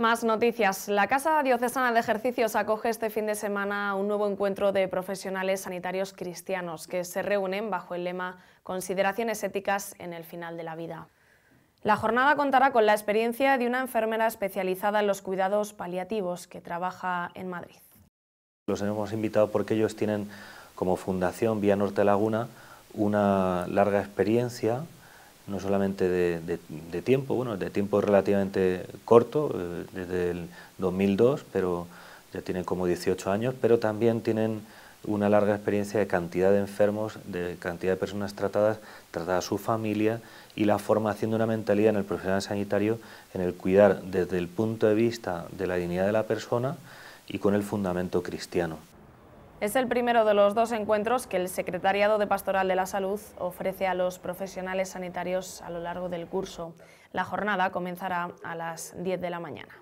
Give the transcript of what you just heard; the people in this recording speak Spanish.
Más noticias. La Casa Diocesana de Ejercicios acoge este fin de semana un nuevo encuentro de profesionales sanitarios cristianos que se reúnen bajo el lema Consideraciones éticas en el final de la vida. La jornada contará con la experiencia de una enfermera especializada en los cuidados paliativos que trabaja en Madrid. Los hemos invitado porque ellos tienen como fundación Vía Norte Laguna una larga experiencia no solamente de, tiempo, bueno, de tiempo relativamente corto, eh, desde el 2002, pero ya tienen como 18 años, pero también tienen una larga experiencia de cantidad de enfermos, de cantidad de personas tratadas, tratadas su familia y la formación de una mentalidad en el profesional sanitario en el cuidar desde el punto de vista de la dignidad de la persona y con el fundamento cristiano. Es el primero de los dos encuentros que el Secretariado de Pastoral de la Salud ofrece a los profesionales sanitarios a lo largo del curso. La jornada comenzará a las 10 de la mañana.